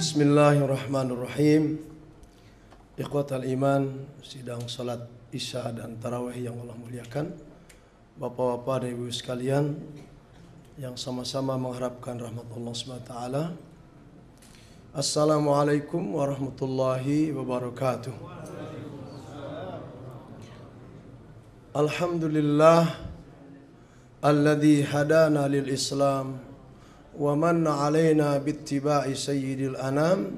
Bismillahirrahmanirrahim. al iman, sidang salat Isya dan tarawih yang Allah muliakan. Bapak-bapak dan ibu sekalian yang sama-sama mengharapkan rahmat Allah SWT. Assalamualaikum warahmatullahi wabarakatuh. Alhamdulillah الذي هدانا للإسلام ومن علينا باتباع سيد الأنام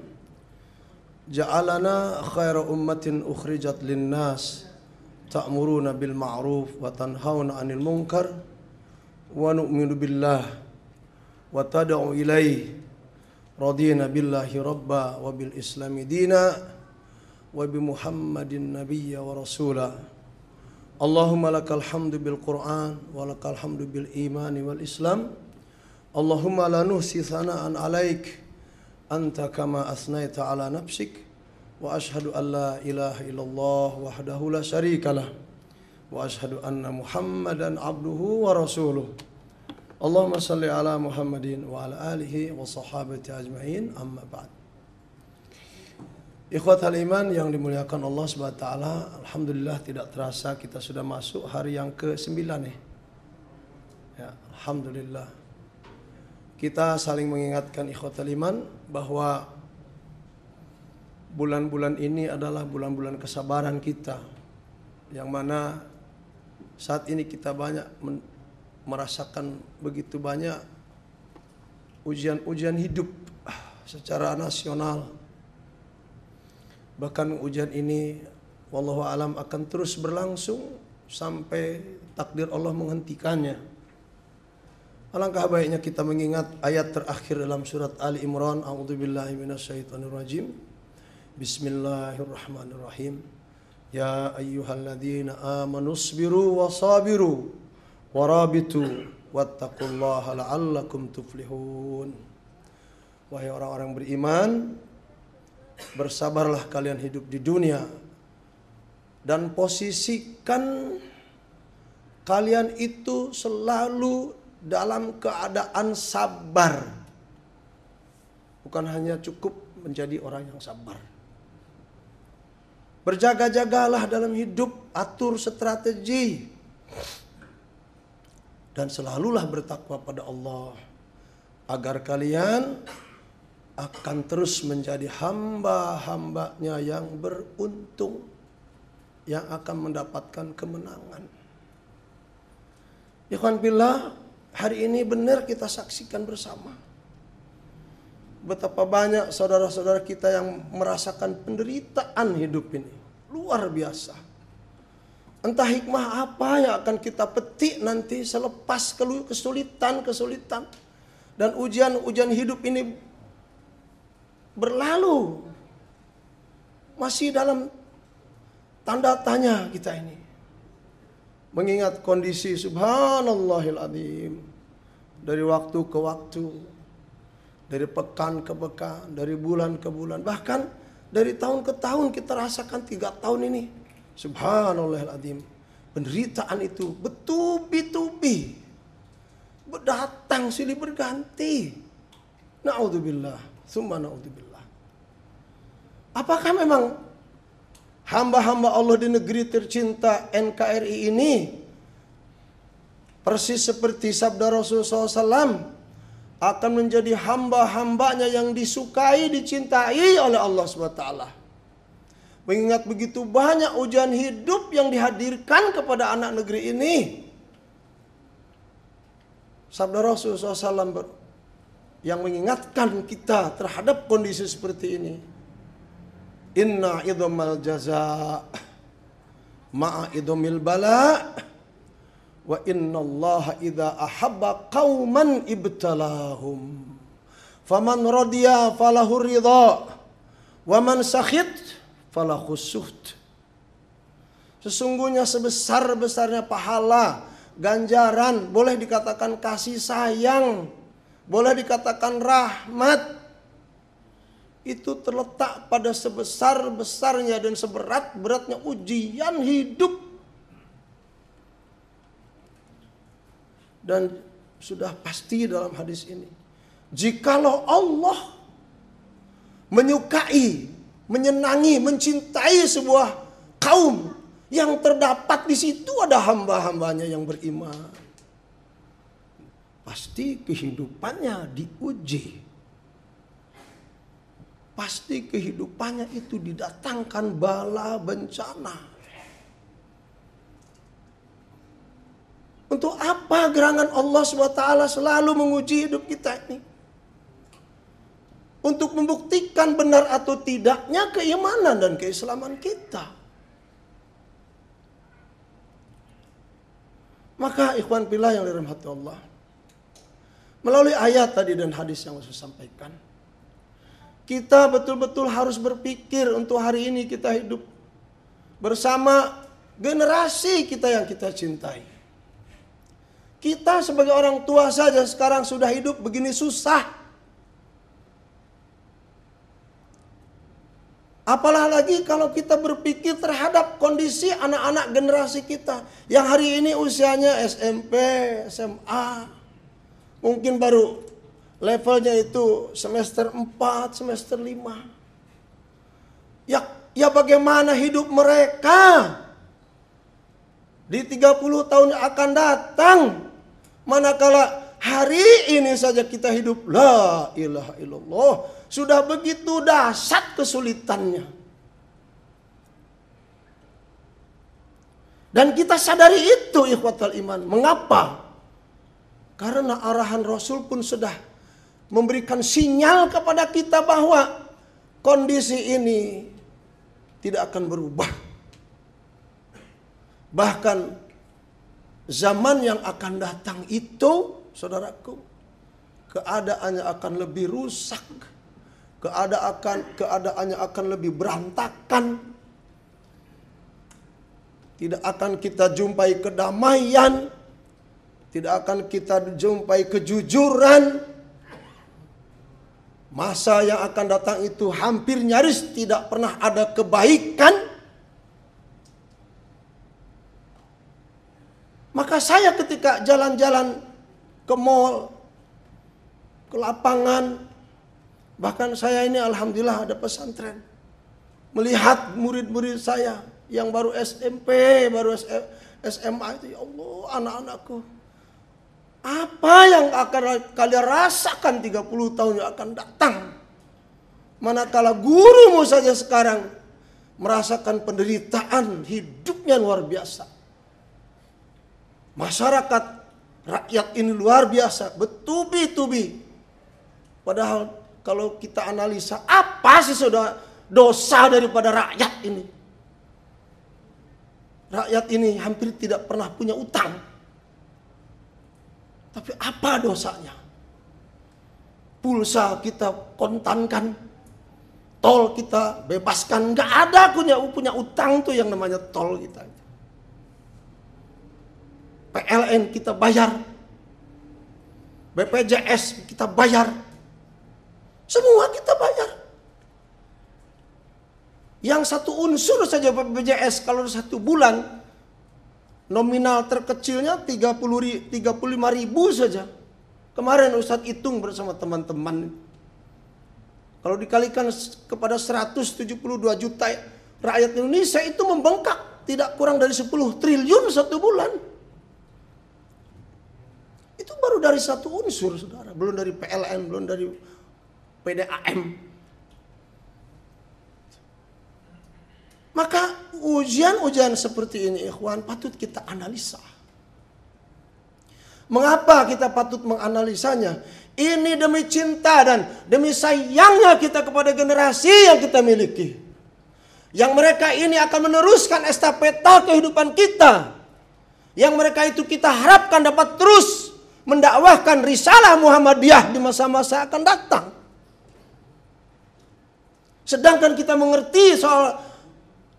جعلنا خير أمة أخرجت للناس تأمرون بالمعروف وتنهون عن المنكر ونؤمن بالله وتدعو إليه رضينا بالله ربا وبالإسلام دينا وبمحمد النبي ورسولا اللهم لك الحمد بالقرآن ولك الحمد بالإيمان والإسلام اللهم لا نهسي ثناء عليك أنت كما أثنيت على نفسك وأشهد أن لا إله إلا الله وحده لا شريك له وأشهد أن محمدا عبده ورسوله اللهم صل على محمد وعلى آله وصحابته أجمعين أما بعد Ikhwat Haliman yang dimuliakan Allah SWT Alhamdulillah tidak terasa kita sudah masuk hari yang ke-9 nih ya, Alhamdulillah Kita saling mengingatkan ikhwat Haliman Bahwa bulan-bulan ini adalah bulan-bulan kesabaran kita Yang mana saat ini kita banyak merasakan begitu banyak ujian-ujian hidup ah, secara nasional bahkan ujian ini wallahu alam akan terus berlangsung sampai takdir Allah menghentikannya. Alangkah baiknya kita mengingat ayat terakhir dalam surat Ali Imran, a'udzubillahi minasyaitonirrajim. Bismillahirrahmanirrahim. Ya ayyuhalladzina amanu sabiru wasabiru warabitu wattaqullaha la'allakum tuflihun. Wahai orang-orang beriman, bersabarlah kalian hidup di dunia dan posisikan kalian itu selalu dalam keadaan sabar. Bukan hanya cukup menjadi orang yang sabar. Berjaga-jagalah dalam hidup, atur strategi. Dan selalulah bertakwa pada Allah agar kalian akan terus menjadi hamba-hambanya yang beruntung yang akan mendapatkan kemenangan. Ikhwan billah, hari ini benar kita saksikan bersama. Betapa banyak saudara-saudara kita yang merasakan penderitaan hidup ini. Luar biasa. Entah hikmah apa yang akan kita petik nanti selepas kesulitan-kesulitan. Dan ujian-ujian hidup ini berlalu. Masih dalam tanda tanya kita ini. Mengingat kondisi subhanallahil azim. Dari waktu ke waktu. Dari pekan ke pekan. Dari bulan ke bulan. Bahkan dari tahun ke tahun kita rasakan tiga tahun ini. Subhanallahil azim. Penderitaan itu betubi tubi berdatang silih berganti. Na'udzubillah. Summa na'udzubillah. Apakah memang hamba-hamba Allah di negeri tercinta NKRI ini persis seperti sabda Rasulullah SAW akan menjadi hamba-hambanya yang disukai, dicintai oleh Allah SWT. Mengingat begitu banyak ujian hidup yang dihadirkan kepada anak negeri ini. Sabda Rasulullah SAW yang mengingatkan kita terhadap kondisi seperti ini. Inna idomal jaza ma'a idomil bala wa inna Allah idha ahabba kauman ibtalahum faman radiya falahu ridha wa man sakhit falahu suht Sesungguhnya sebesar-besarnya pahala, ganjaran, boleh dikatakan kasih sayang boleh dikatakan rahmat itu terletak pada sebesar-besarnya dan seberat-beratnya ujian hidup. Dan sudah pasti dalam hadis ini. Jikalau Allah menyukai, menyenangi, mencintai sebuah kaum yang terdapat di situ ada hamba-hambanya yang beriman. Pasti kehidupannya diuji. Pasti kehidupannya itu didatangkan bala bencana. Untuk apa gerangan Allah SWT selalu menguji hidup kita ini? Untuk membuktikan benar atau tidaknya keimanan dan keislaman kita. Maka ikhwan pilah yang dirahmati Allah. Melalui ayat tadi dan hadis yang saya sampaikan, kita betul-betul harus berpikir untuk hari ini kita hidup bersama generasi kita yang kita cintai. Kita sebagai orang tua saja sekarang sudah hidup begini susah. Apalah lagi kalau kita berpikir terhadap kondisi anak-anak generasi kita yang hari ini usianya SMP, SMA, Mungkin baru levelnya itu semester 4, semester 5. Ya, ya bagaimana hidup mereka? Di 30 tahun akan datang. Manakala hari ini saja kita hidup. La ilaha illallah. Sudah begitu dahsyat kesulitannya. Dan kita sadari itu ikhwatal iman. Mengapa? Karena arahan Rasul pun sudah memberikan sinyal kepada kita bahwa kondisi ini tidak akan berubah. Bahkan zaman yang akan datang itu, saudaraku, keadaannya akan lebih rusak. Keadaan keadaannya akan lebih berantakan. Tidak akan kita jumpai kedamaian, tidak akan kita jumpai kejujuran. Masa yang akan datang itu hampir nyaris tidak pernah ada kebaikan. Maka saya ketika jalan-jalan ke mall, ke lapangan, bahkan saya ini alhamdulillah ada pesantren. Melihat murid-murid saya yang baru SMP, baru SMA itu ya Allah anak-anakku apa yang akan kalian rasakan 30 tahun yang akan datang? Manakala gurumu saja sekarang merasakan penderitaan hidupnya luar biasa. Masyarakat, rakyat ini luar biasa, betubi tubi Padahal kalau kita analisa apa sih saudara dosa daripada rakyat ini? Rakyat ini hampir tidak pernah punya utang tapi apa dosanya? Pulsa kita kontankan, tol kita bebaskan, nggak ada punya punya utang tuh yang namanya tol kita. PLN kita bayar, BPJS kita bayar, semua kita bayar. Yang satu unsur saja BPJS kalau satu bulan Nominal terkecilnya 30 35 ribu saja. Kemarin Ustadz hitung bersama teman-teman. Kalau dikalikan kepada 172 juta rakyat Indonesia itu membengkak tidak kurang dari 10 triliun satu bulan. Itu baru dari satu unsur, saudara. Belum dari PLN, belum dari PDAM. Maka ujian-ujian seperti ini ikhwan patut kita analisa. Mengapa kita patut menganalisanya? Ini demi cinta dan demi sayangnya kita kepada generasi yang kita miliki. Yang mereka ini akan meneruskan estafeta kehidupan kita. Yang mereka itu kita harapkan dapat terus mendakwahkan risalah Muhammadiyah di masa-masa akan datang. Sedangkan kita mengerti soal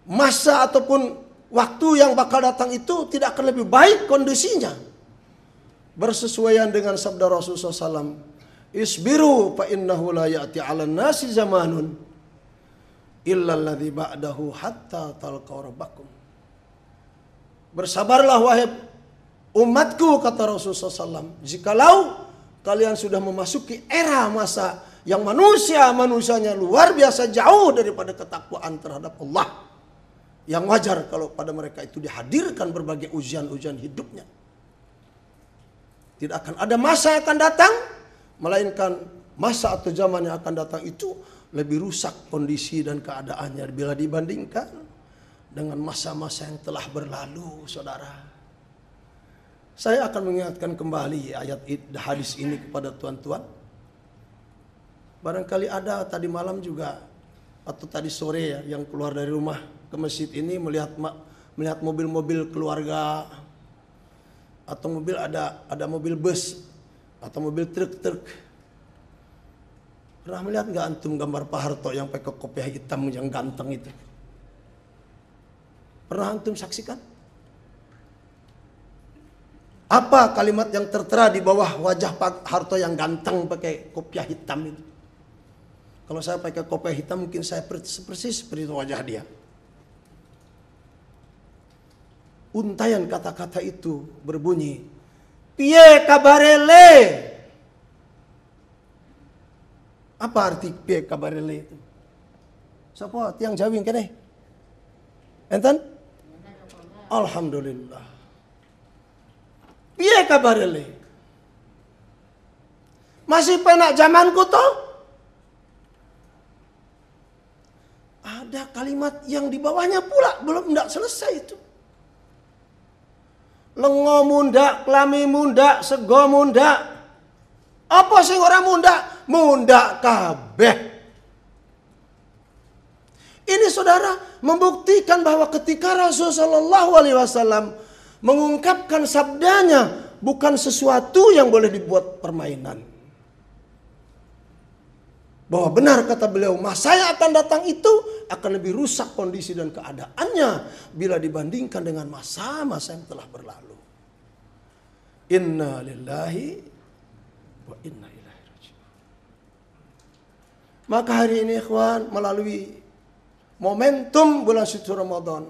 masa ataupun waktu yang bakal datang itu tidak akan lebih baik kondisinya. Bersesuaian dengan sabda Rasulullah SAW. Isbiru fa innahu la ya'ti 'ala nasi zamanun illa alladhi ba'dahu hatta talqaw rabbakum. Bersabarlah wahai umatku kata Rasulullah SAW. Jikalau kalian sudah memasuki era masa yang manusia manusianya luar biasa jauh daripada ketakwaan terhadap Allah. Yang wajar kalau pada mereka itu dihadirkan berbagai ujian-ujian hidupnya. Tidak akan ada masa yang akan datang, melainkan masa atau zaman yang akan datang itu lebih rusak kondisi dan keadaannya bila dibandingkan dengan masa-masa yang telah berlalu, saudara. Saya akan mengingatkan kembali ayat hadis ini kepada tuan-tuan. Barangkali ada tadi malam juga atau tadi sore ya yang keluar dari rumah ke masjid ini melihat melihat mobil-mobil keluarga atau mobil ada ada mobil bus atau mobil truk-truk. Pernah melihat nggak antum gambar Pak Harto yang pakai kopiah hitam yang ganteng itu? Pernah antum saksikan? Apa kalimat yang tertera di bawah wajah Pak Harto yang ganteng pakai kopiah hitam itu? Kalau saya pakai kopiah hitam mungkin saya persis seperti itu wajah dia. Untayan kata-kata itu berbunyi, Pie kabarele. Apa arti pie kabarele itu? Siapa tiang jawi kene? Enten? Alhamdulillah. Pie kabarele? Masih penak zamanku toh? Ada kalimat yang di bawahnya pula belum tidak selesai itu lengo munda, klami munda, sego munda. Apa sih orang munda? Munda kabeh. Ini saudara membuktikan bahwa ketika Rasul Shallallahu Alaihi Wasallam mengungkapkan sabdanya bukan sesuatu yang boleh dibuat permainan bahwa benar kata beliau masa yang akan datang itu akan lebih rusak kondisi dan keadaannya bila dibandingkan dengan masa-masa yang telah berlalu. Inna lillahi wa inna ilaihi raji'un. Maka hari ini ikhwan melalui momentum bulan suci Ramadan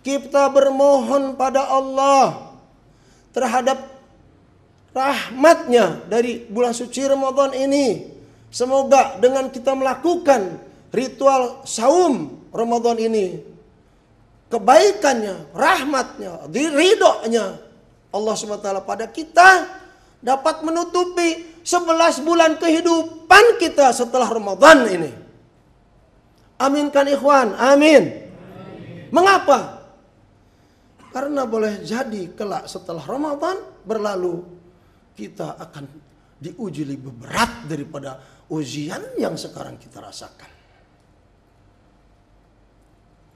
kita bermohon pada Allah terhadap rahmatnya dari bulan suci Ramadan ini. Semoga dengan kita melakukan ritual saum Ramadan ini, kebaikannya, rahmatnya, diridoknya Allah SWT pada kita dapat menutupi 11 bulan kehidupan kita setelah Ramadan ini. Aminkan ikhwan, amin. amin. Mengapa? Karena boleh jadi kelak setelah Ramadan berlalu kita akan diuji lebih berat daripada ujian yang sekarang kita rasakan.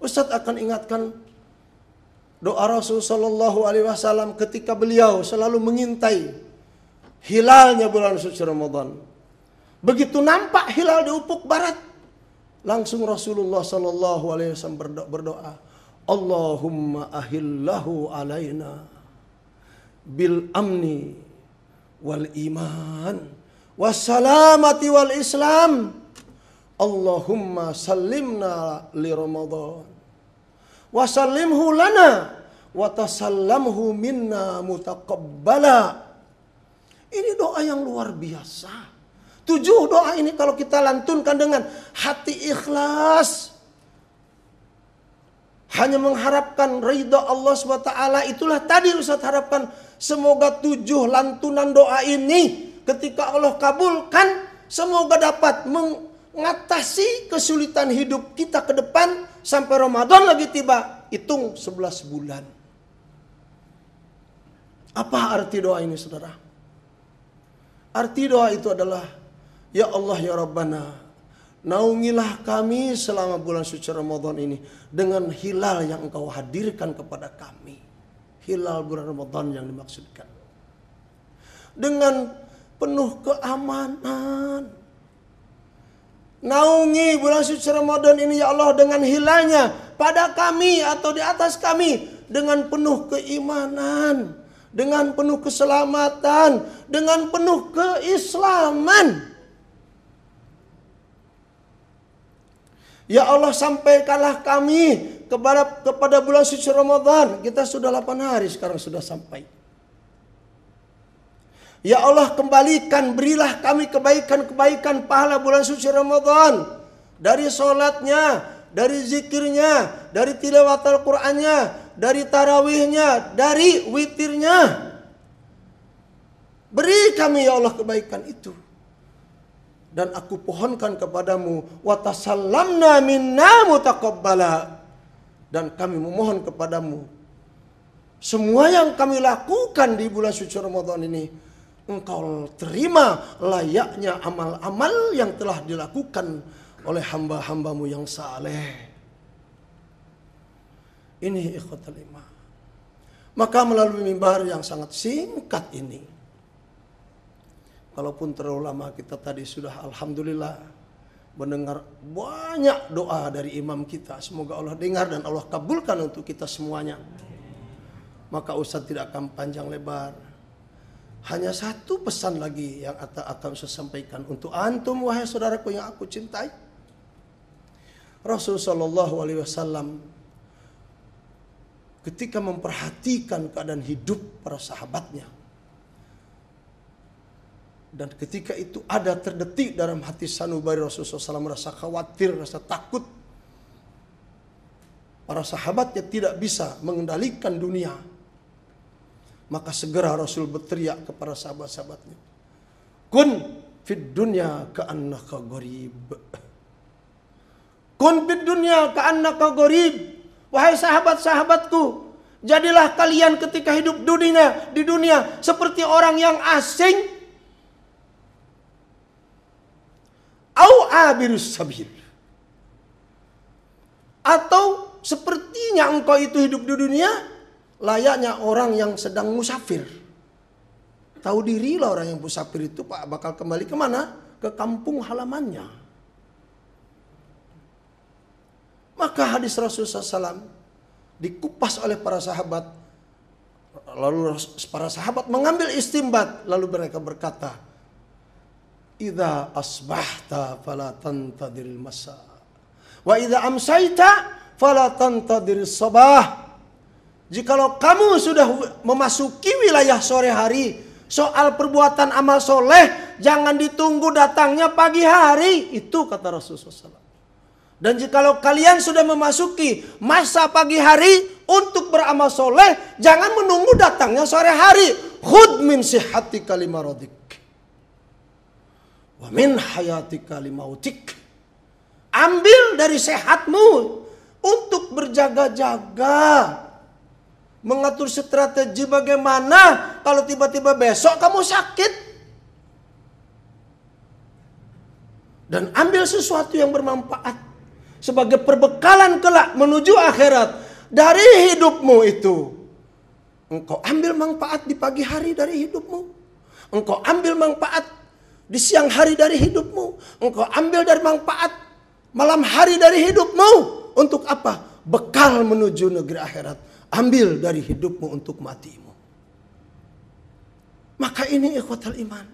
Ustadz akan ingatkan doa Rasul Shallallahu Alaihi Wasallam ketika beliau selalu mengintai hilalnya bulan suci Ramadan. Begitu nampak hilal di ufuk barat, langsung Rasulullah Shallallahu Alaihi Wasallam berdoa, berdoa Allahumma ahillahu alaina bil amni wal iman wassalamati wal islam Allahumma salimna li Ramadan wasallimhu lana wa tasallamhu minna mutaqabbala ini doa yang luar biasa tujuh doa ini kalau kita lantunkan dengan hati ikhlas hanya mengharapkan ridha Allah SWT itulah tadi Ustaz harapkan Semoga tujuh lantunan doa ini ketika Allah kabulkan semoga dapat mengatasi kesulitan hidup kita ke depan sampai Ramadan lagi tiba. Hitung sebelas bulan. Apa arti doa ini saudara? Arti doa itu adalah Ya Allah ya Rabbana Naungilah kami selama bulan suci Ramadan ini Dengan hilal yang engkau hadirkan kepada kami hilal bulan Ramadan yang dimaksudkan. Dengan penuh keamanan. Naungi bulan suci Ramadan ini ya Allah dengan hilanya pada kami atau di atas kami dengan penuh keimanan, dengan penuh keselamatan, dengan penuh keislaman. Ya Allah sampaikanlah kami kepada kepada bulan suci Ramadan. Kita sudah 8 hari sekarang sudah sampai. Ya Allah kembalikan, berilah kami kebaikan-kebaikan pahala bulan suci Ramadan. Dari sholatnya, dari zikirnya, dari tilawat Al-Qur'annya, dari tarawihnya, dari witirnya. Beri kami ya Allah kebaikan itu dan aku pohonkan kepadamu watasallamna minna mutaqabbala dan kami memohon kepadamu semua yang kami lakukan di bulan suci Ramadan ini engkau terima layaknya amal-amal yang telah dilakukan oleh hamba-hambamu yang saleh ini ikhwatul iman maka melalui mimbar yang sangat singkat ini Kalaupun terlalu lama kita tadi sudah alhamdulillah mendengar banyak doa dari imam kita. Semoga Allah dengar dan Allah kabulkan untuk kita semuanya. Maka Ustaz tidak akan panjang lebar. Hanya satu pesan lagi yang akan saya sampaikan untuk antum wahai saudaraku yang aku cintai. Rasulullah Shallallahu Alaihi Wasallam ketika memperhatikan keadaan hidup para sahabatnya, dan ketika itu ada terdetik dalam hati sanubari Rasulullah SAW merasa khawatir, rasa takut. Para sahabatnya tidak bisa mengendalikan dunia. Maka segera Rasul berteriak kepada sahabat-sahabatnya. Kun fid dunya anak gorib. Kun fid dunya anak gorib. Wahai sahabat-sahabatku, jadilah kalian ketika hidup dunia di dunia seperti orang yang asing sabirus sabir. Atau sepertinya engkau itu hidup di dunia layaknya orang yang sedang musafir. Tahu diri lah orang yang musafir itu Pak bakal kembali kemana? Ke kampung halamannya. Maka hadis Rasulullah SAW dikupas oleh para sahabat. Lalu para sahabat mengambil istimbat. Lalu mereka berkata, Idza asbahta fala tantadiril masa. Wa idza amsaita fala الصباح. sabah. Jikalau kamu sudah memasuki wilayah sore hari, soal perbuatan amal soleh, jangan ditunggu datangnya pagi hari. Itu kata Rasulullah SAW. Dan jikalau kalian sudah memasuki masa pagi hari untuk beramal soleh, jangan menunggu datangnya sore hari. Khud min sihati rodiq. Wa min hayatika limautik. Ambil dari sehatmu untuk berjaga-jaga. Mengatur strategi bagaimana kalau tiba-tiba besok kamu sakit. Dan ambil sesuatu yang bermanfaat sebagai perbekalan kelak menuju akhirat dari hidupmu itu. Engkau ambil manfaat di pagi hari dari hidupmu. Engkau ambil manfaat di siang hari dari hidupmu. Engkau ambil dari manfaat malam hari dari hidupmu. Untuk apa? Bekal menuju negeri akhirat. Ambil dari hidupmu untuk matimu. Maka ini ikhwatal iman.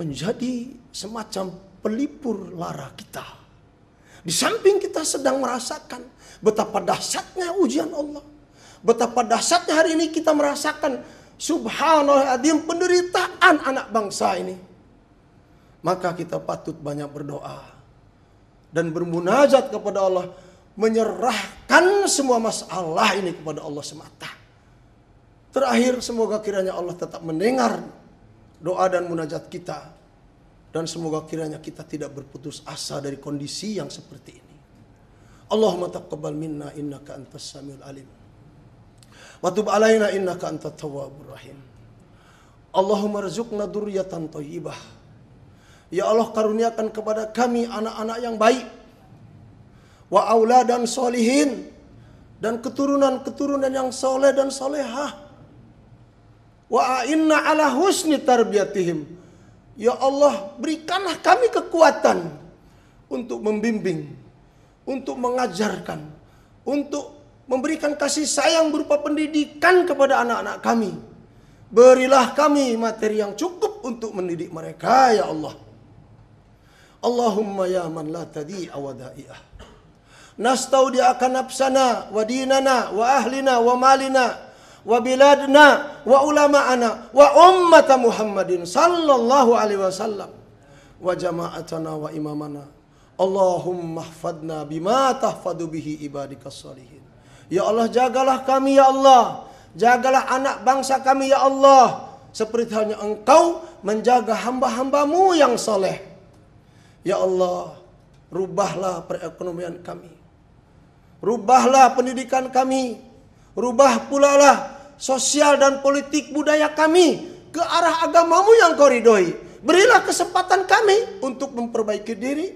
Menjadi semacam pelipur lara kita. Di samping kita sedang merasakan betapa dahsyatnya ujian Allah. Betapa dahsyatnya hari ini kita merasakan Subhanallah azim penderitaan anak bangsa ini. Maka kita patut banyak berdoa dan bermunajat kepada Allah, menyerahkan semua masalah ini kepada Allah semata. Terakhir semoga kiranya Allah tetap mendengar doa dan munajat kita dan semoga kiranya kita tidak berputus asa dari kondisi yang seperti ini. Allahumma taqabbal minna innaka antas samiul alim. Watub alaina innaka antat tawwabur rahim. Allahumma rizukna durriyatan thayyibah. Ya Allah karuniakan kepada kami anak-anak yang baik. Wa auladan solihin dan keturunan-keturunan yang soleh dan solehah. Wa inna ala husni tarbiyatihim. Ya Allah, berikanlah kami kekuatan untuk membimbing, untuk mengajarkan, untuk memberikan kasih sayang berupa pendidikan kepada anak-anak kami. Berilah kami materi yang cukup untuk mendidik mereka ya Allah. Allahumma ya man la tadi awada'iah. Nastaudi akan nafsana wa dinana wa ahlina wa malina wa biladna wa ulama'ana wa ummata Muhammadin sallallahu alaihi wasallam wa jama'atana wa imamana Allahumma hafadna bima tahfadu bihi ibadika salihin Ya Allah jagalah kami ya Allah. Jagalah anak bangsa kami ya Allah. Seperti hanya engkau menjaga hamba-hambamu yang soleh. Ya Allah, rubahlah perekonomian kami. Rubahlah pendidikan kami. Rubah pula lah sosial dan politik budaya kami. Ke arah agamamu yang koridoi. Berilah kesempatan kami untuk memperbaiki diri.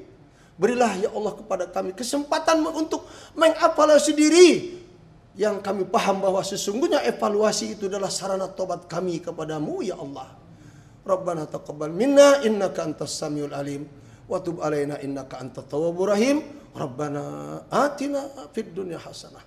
Berilah ya Allah kepada kami kesempatan untuk mengevaluasi diri yang kami paham bahwa sesungguhnya evaluasi itu adalah sarana tobat kami kepadamu ya Allah. Rabbana taqabbal minna innaka antas samiul alim wa tub alaina innaka antat tawwabur rahim. Rabbana atina fid dunya hasanah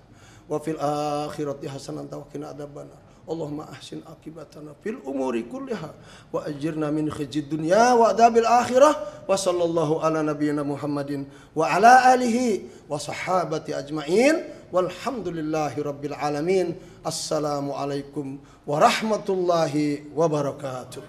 wa fil akhirati hasanah wa qina adzabannar. اللهم أحسن عاقبتنا في الأمور كلها وأجرنا من خزي الدنيا وعذاب الآخرة وصلى الله على نبينا محمد وعلى آله وصحابة أجمعين والحمد لله رب العالمين السلام عليكم ورحمة الله وبركاته